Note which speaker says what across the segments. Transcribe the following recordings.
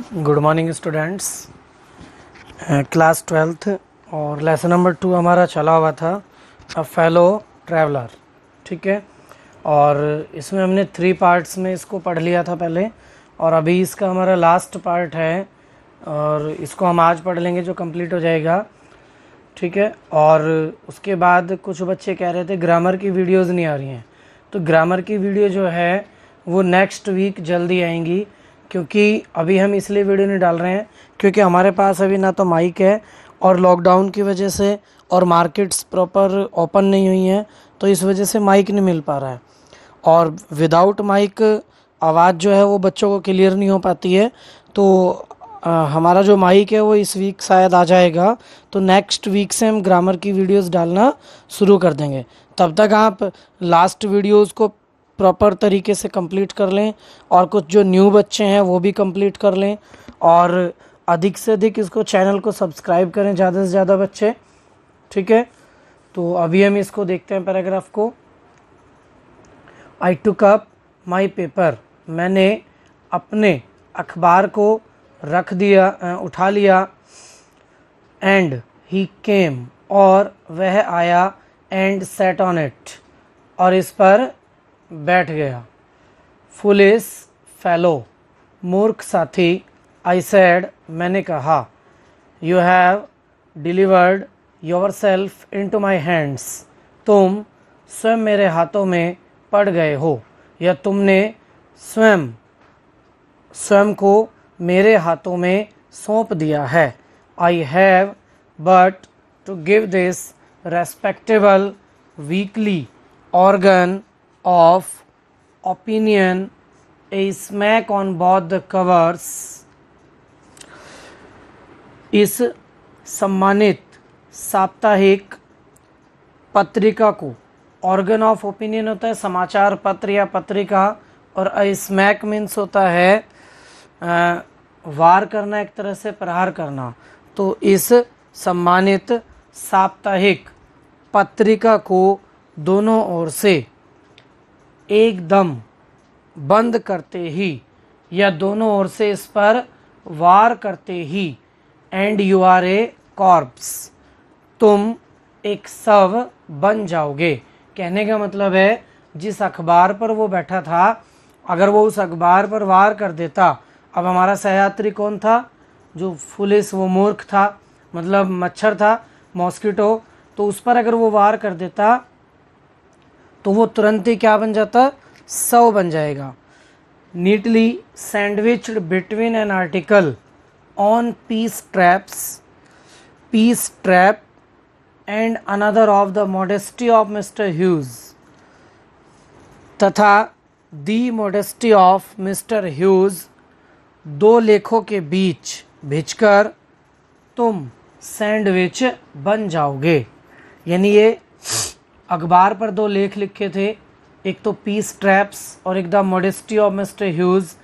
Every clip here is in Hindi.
Speaker 1: good morning students class twelfth और लेसन नंबर टू हमारा चला हुआ था अ फेलो ट्रैवलर ठीक है और इसमें हमने थ्री पार्ट्स में इसको पढ़ लिया था पहले और अभी इसका हमारा लास्ट पार्ट है और इसको हम आज पढ़ लेंगे जो कंप्लीट हो जाएगा ठीक है और उसके बाद कुछ बच्चे कह रहे थे ग्रामर की वीडियोज़ नहीं आ रही हैं तो ग्रामर की वीडियो जो है वो नेक्स्ट वीक जल्दी आएंगी क्योंकि अभी हम इसलिए वीडियो नहीं डाल रहे हैं क्योंकि हमारे पास अभी ना तो माइक है और लॉकडाउन की वजह से और मार्केट्स प्रॉपर ओपन नहीं हुई हैं तो इस वजह से माइक नहीं मिल पा रहा है और विदाउट माइक आवाज़ जो है वो बच्चों को क्लियर नहीं हो पाती है तो आ, हमारा जो माइक है वो इस वीक शायद आ जाएगा तो नेक्स्ट वीक से हम ग्रामर की वीडियोस डालना शुरू कर देंगे तब तक आप लास्ट वीडियोस को प्रॉपर तरीके से कंप्लीट कर लें और कुछ जो न्यू बच्चे हैं वो भी कंप्लीट कर लें और अधिक से अधिक इसको चैनल को सब्सक्राइब करें ज़्यादा से ज़्यादा बच्चे ठीक है तो अभी हम इसको देखते हैं पैराग्राफ को आई टुक अप माई पेपर मैंने अपने अखबार को रख दिया उठा लिया एंड ही केम और वह आया एंड सेट ऑन इट और इस पर बैठ गया फुलिस फैलो मूर्ख साथी आई सेड मैंने कहा you have delivered yourself into my hands तुम स्वयं मेरे हाथों में पड़ गए हो या तुमने स्वयं स्वयं को मेरे हाथों में सौंप दिया है I have but to give this respectable weekly organ of opinion, a smack on both the covers, इस सम्मानित साप्ताहिक पत्रिका को ऑर्गन ऑफ ओपिनियन होता है समाचार पत्र या पत्रिका और स्मैक मीन्स होता है आ, वार करना एक तरह से प्रहार करना तो इस सम्मानित साप्ताहिक पत्रिका को दोनों ओर से एकदम बंद करते ही या दोनों ओर से इस पर वार करते ही and you are a corpse तुम एक सव बन जाओगे कहने का मतलब है जिस अखबार पर वो बैठा था अगर वो उस अखबार पर वार कर देता अब हमारा सहयात्री कौन था जो फुलिस वो मूर्ख था मतलब मच्छर था मॉस्किटो तो उस पर अगर वो वार कर देता तो वो तुरंत ही क्या बन जाता सौ बन जाएगा neatly sandwiched between an article on peace traps peace trap and another of the modesty of mister Hughes तथा the modesty of mister Hughes दो लेखों के बीच भिजकर तुम सैंडविच बन जाओगे यानी ये अखबार पर दो लेख लिखे थे एक तो पीस ट्रैप्स और एक the modesty of mister Hughes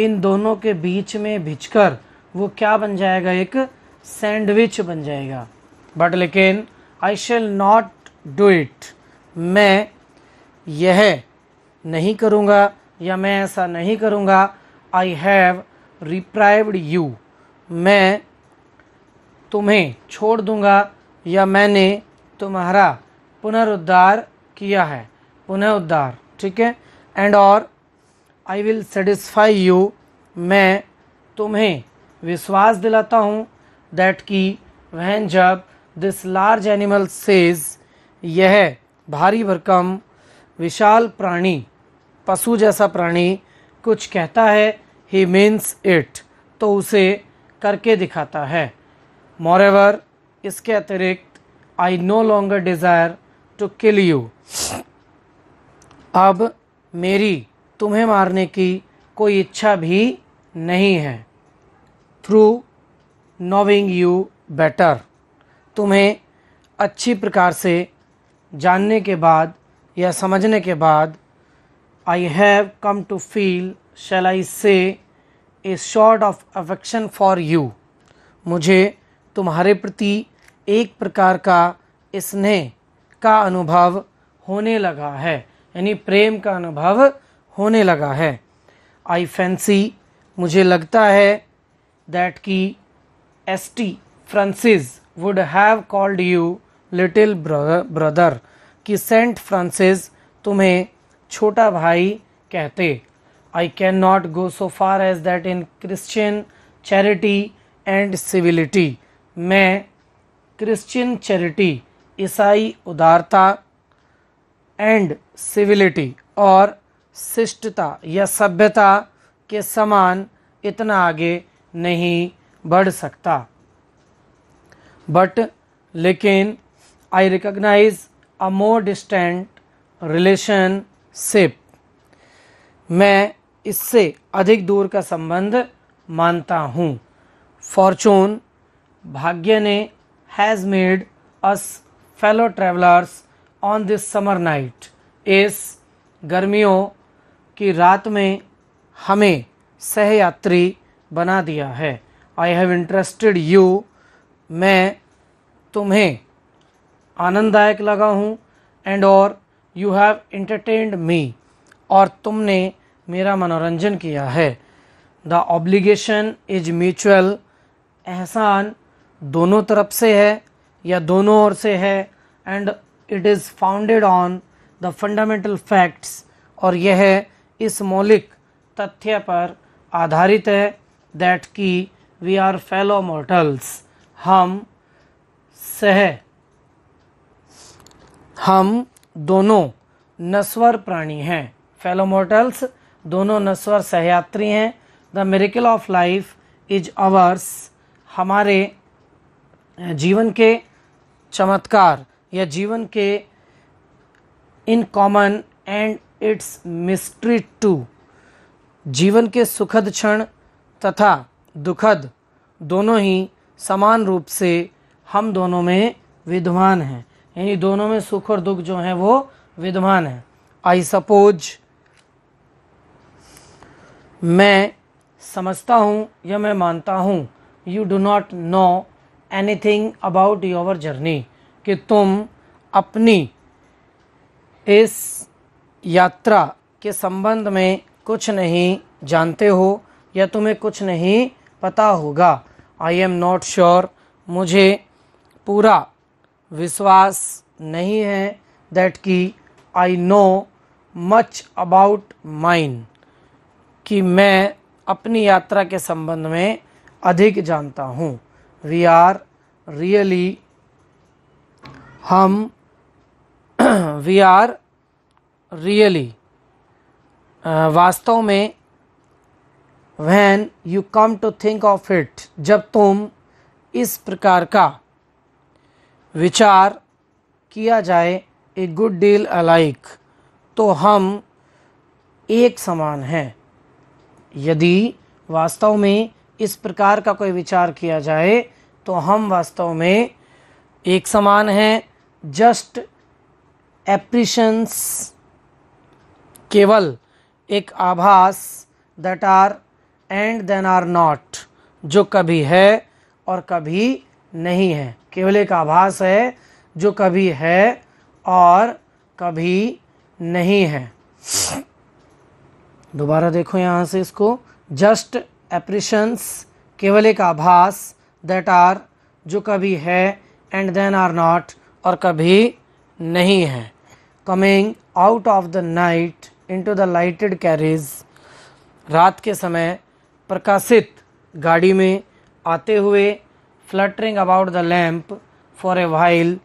Speaker 1: इन दोनों के बीच में भिजकर वो क्या बन जाएगा एक सैंडविच बन जाएगा बट लेकिन I shall not do it मैं यह नहीं करूँगा या मैं ऐसा नहीं करूँगा आई हैव रिप्राइव्ड यू मैं तुम्हें छोड़ दूँगा या मैंने तुम्हारा पुनरुद्धार किया है पुनः उद्धार ठीक है एंड और आई विल सेटिस्फाई यू मैं तुम्हें विश्वास दिलाता हूँ दैट की वहन जब दिस लार्ज एनिमल सेज यह भारी भरकम विशाल प्राणी पशु जैसा प्राणी कुछ कहता है ही मीन्स इट तो उसे करके दिखाता है मॉरेवर इसके अतिरिक्त I no longer desire to kill you अब मेरी तुम्हें मारने की कोई इच्छा भी नहीं है थ्रू नोविंग यू बेटर तुम्हें अच्छी प्रकार से जानने के बाद या समझने के बाद I have come to feel shall I say a sort of affection for you मुझे तुम्हारे प्रति एक प्रकार का स्नेह का अनुभव होने लगा है यानी प्रेम का अनुभव होने लगा है आई फैंसी मुझे लगता है दैट की S T Francis would have called you little brother कि सेंट फ्रांसिस तुम्हें छोटा भाई कहते I can not go so far as that in Christian charity and civility मैं क्रिश्चियन चैरिटी ईसाई उदारता एंड सिविलिटी और शिष्टता या सभ्यता के समान इतना आगे नहीं बढ़ सकता बट लेकिन I recognise a more distant relationship मैं इससे अधिक दूर का संबंध मानता हूँ फॉर्चून भाग्य ने has made us fellow travellers on this summer night इस गर्मियों की रात में हमें सहयात्री बना दिया है आई हैव इंटरेस्टेड यू मैं तुम्हें आनंददायक लगा हूँ एंड और यू हैव इंटरटेन्ड मी और तुमने मेरा मनोरंजन किया है द ऑब्लिगेशन इज म्यूचुअल एहसान दोनों तरफ से है या दोनों ओर से है and it is founded on the fundamental facts और यह इस मौलिक तथ्य पर आधारित है दैट की वी आर फेलो मॉर्टल्स हम सह हम दोनों नस्वर प्राणी हैं फेलो मॉर्टल्स दोनों नस्वर सहयात्री हैं the miracle of life is ours हमारे जीवन के चमत्कार या जीवन के in common and its mystery too जीवन के सुखद क्षण तथा दुखद दोनों ही समान रूप से हम दोनों में विद्वान हैं यानी दोनों में सुख और दुख जो हैं वो विद्वान हैं आई सपोज मैं समझता हूँ या मैं मानता हूँ you do not know anything about your journey कि तुम अपनी इस यात्रा के संबंध में कुछ नहीं जानते हो या तुम्हें कुछ नहीं पता होगा आई एम नॉट श्योर मुझे पूरा विश्वास नहीं है दैट कि I know much about mine कि मैं अपनी यात्रा के संबंध में अधिक जानता हूँ वी आर रियली हम वी आर रियली वास्तव में when you come to think of it जब तुम इस प्रकार का विचार किया जाए ए गुड डील अलाइक तो हम एक समान हैं यदि वास्तव में इस प्रकार का कोई विचार किया जाए तो हम वास्तव में एक समान हैं जस्ट एप्रिशंस केवल एक आभास that are and then are not जो कभी है और कभी नहीं है केवल एक आभास है जो कभी है और कभी नहीं है दोबारा देखो यहाँ से इसको जस्ट एप्रिशंस केवल एक आभास दैट आर जो कभी है एंड देन आर नॉट और कभी नहीं है coming out of the night to the lighted carriage रात के समय प्रकाशित गाड़ी में आते हुए fluttering about the lamp for a while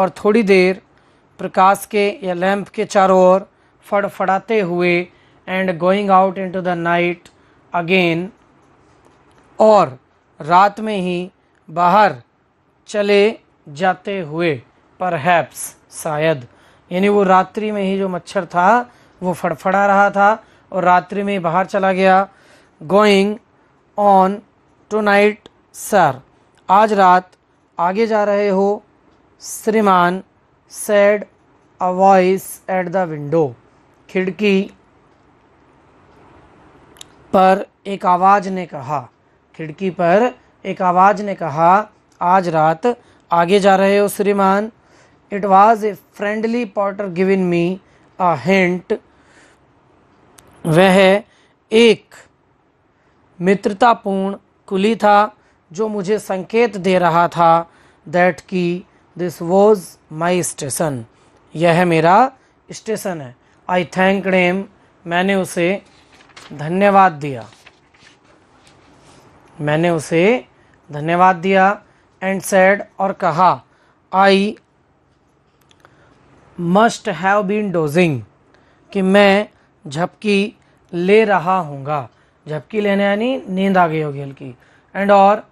Speaker 1: और थोड़ी देर प्रकाश के या लैम्प के चारों ओर फड़फड़ाते हुए and going out to the night again और रात में ही बाहर चले जाते हुए परहैप्स शायद यानी वो रात्रि में ही जो मच्छर था वो फड़फड़ा रहा था और रात्रि में ही बाहर चला गया going on tonight sir आज रात आगे जा रहे हो श्रीमान said a voice at the window खिड़की पर एक आवाज़ ने कहा खिड़की पर एक आवाज़ ने कहा आज रात आगे जा रहे हो श्रीमान it was a friendly porter giving me a hint वह एक मित्रतापूर्ण कुली था जो मुझे संकेत दे रहा था दैट की दिस वॉज माई स्टेशन यह मेरा स्टेशन है आई थैंक नेम मैंने उसे धन्यवाद दिया मैंने उसे धन्यवाद दिया एंड सेड और कहा I must have been dozing कि मैं झपकी ले रहा हूँगा झपकी लेने यानी नींद आ गई होगी हल्की एंड और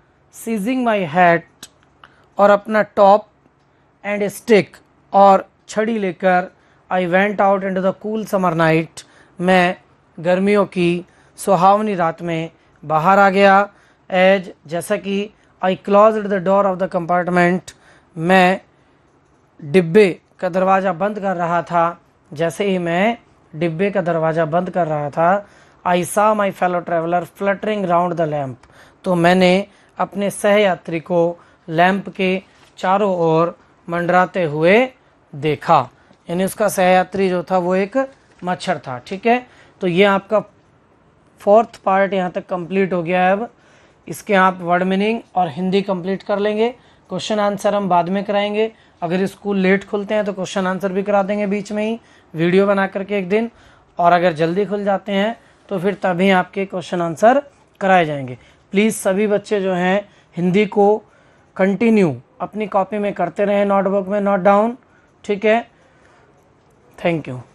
Speaker 1: सीजिंग माई हैट और अपना टॉप एंड स्टिक और छड़ी लेकर I went out in the cool summer night मैं गर्मियों की सुहावनी रात में बाहर आ गया एज जैसा कि I close the door of the compartment मैं डिब्बे का दरवाज़ा बंद कर रहा था जैसे ही मैं डिब्बे का दरवाज़ा बंद कर रहा था I saw my fellow traveller fluttering round the lamp तो मैंने अपने सहयात्री को लैम्प के चारों ओर मंडराते हुए देखा यानी उसका सहयात्री जो था वो एक मच्छर था ठीक है तो ये आपका फोर्थ पार्ट यहाँ तक कंप्लीट हो गया है अब इसके आप वर्ड मीनिंग और हिंदी कंप्लीट कर लेंगे क्वेश्चन आंसर हम बाद में कराएंगे अगर स्कूल लेट खुलते हैं तो क्वेश्चन आंसर भी करा देंगे बीच में ही वीडियो बना करके एक दिन और अगर जल्दी खुल जाते हैं तो फिर तभी आपके क्वेश्चन आंसर कराए जाएंगे प्लीज़ सभी बच्चे जो हैं हिंदी को कंटिन्यू अपनी कॉपी में करते रहें नोटबुक में नोट डाउन ठीक है थैंक यू